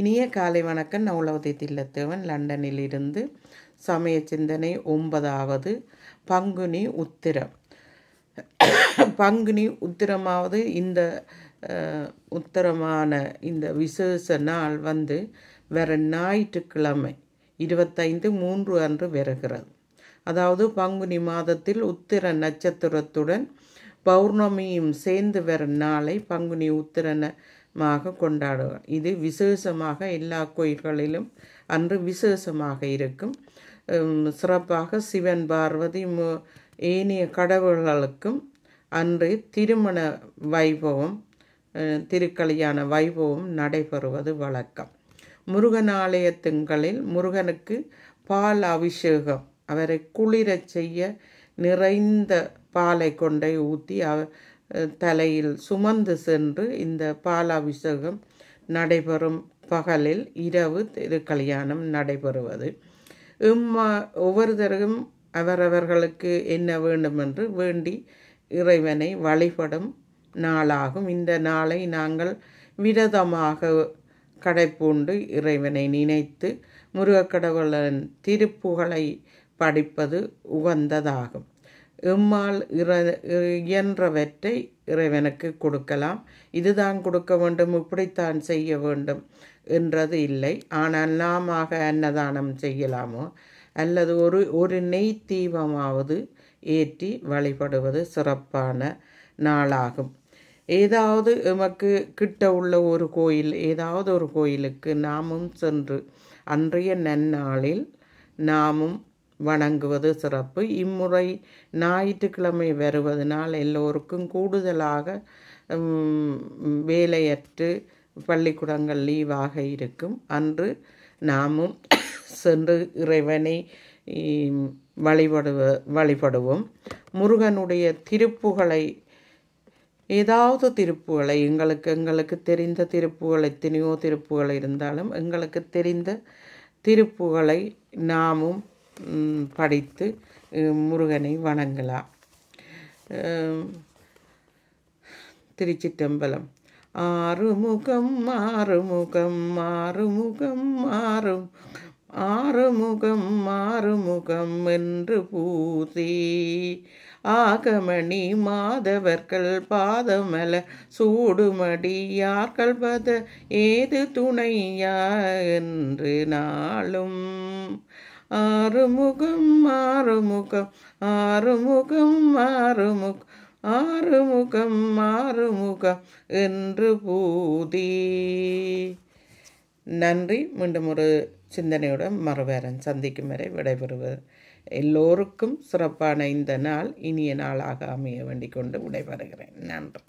இனிய காலை வணக்கம் நவுலவதி தில்லத்தேவன் லண்டனில் இருந்து சமய சிந்தனை ஒன்பதாவது பங்குனி உத்திரம் பங்குனி உத்திரமாவது இந்த உத்தரமான இந்த விசேஷ நாள் வந்து வர ஞாயிற்றுக்கிழமை இருபத்தைந்து மூன்று அன்று வருகிறது அதாவது பங்குனி மாதத்தில் உத்திர நட்சத்திரத்துடன் பௌர்ணமியும் சேர்ந்து வர நாளை பங்குனி உத்திர மாக கொண்டாடுவார் இது விசேஷமாக எல்லா கோயில்களிலும் அன்று விசேஷமாக இருக்கும் சிறப்பாக சிவன் பார்வதி ஏனைய கடவுள்களுக்கும் அன்று திருமண வைபவம் திருக்கல்யாண வைபவம் நடைபெறுவது வழக்கம் முருகன் ஆலயத்துங்களில் முருகனுக்கு பால் அபிஷேகம் அவரை குளிரச் செய்ய நிறைந்த பாலை கொண்டை ஊற்றி அவ தலையில் சுமந்து சென்று இந்த பாலாபிஷேகம் நடைபெறும் பகலில் இரவு திருக்கல்யாணம் நடைபெறுவது இம்மா ஒவ்வொருத்தரும் அவரவர்களுக்கு என்ன வேண்டுமென்று வேண்டி இறைவனை வழிபடும் நாளாகும் இந்த நாளை நாங்கள் விரதமாக கடைப்பூண்டு இறைவனை நினைத்து முருகக்கடவுளன் திருப்புகழை படிப்பது உகந்ததாகும் எம்மால் இற இயன்றவற்றை இறைவனுக்கு கொடுக்கலாம் இதுதான் கொடுக்க வேண்டும் இப்படித்தான் செய்ய வேண்டும் என்றது இல்லை ஆனால் நாம அன்னதானம் செய்யலாமோ அல்லது ஒரு ஒரு நெய் தீபமாவது ஏற்றி வழிபடுவது சிறப்பான நாளாகும் ஏதாவது எமக்கு கிட்ட உள்ள ஒரு கோயில் ஏதாவது ஒரு கோயிலுக்கு நாமும் சென்று அன்றைய நன்னாளில் நாமும் வணங்குவது சிறப்பு இம்முறை ஞாயிற்றுக்கிழமை வருவதனால் எல்லோருக்கும் கூடுதலாக வேலையற்று பள்ளிக்கூடங்கள் லீவாக இருக்கும் அன்று நாமும் சென்று இறைவனை வழிபடுவ வழிபடுவோம் முருகனுடைய திருப்புகளை ஏதாவது திருப்புகளை எங்களுக்கு எங்களுக்கு தெரிந்த திருப்புகள் எத்தனையோ திருப்புகள் இருந்தாலும் எங்களுக்கு தெரிந்த திருப்புகளை நாமும் படைத்து முருகனை வணங்கலாம் திருச்சிட்டம்பலம் ஆறுமுகம் ஆறுமுகம் ஆறுமுகம் ஆறும் ஆறுமுகம் ஆறுமுகம் என்று பூசி ஆகமணி மாதவர்கள் பாதமல சூடுமடியார்கள் பத ஏது துணையா என்று நாளும் ஆறுமுகம் ஆறுமுகம் ஆறுமுகம் ஆறுமுகம் ஆறுமுகம் ஆறுமுகம் என்று பூதி நன்றி மீண்டும் ஒரு சிந்தனையுடன் மறுவேறன் சந்திக்கும் வரை விடைபெறுவது எல்லோருக்கும் சிறப்பான இந்த நாள் இனிய நாளாக அமைய வேண்டிக் கொண்டு விடைபெறுகிறேன் நன்றி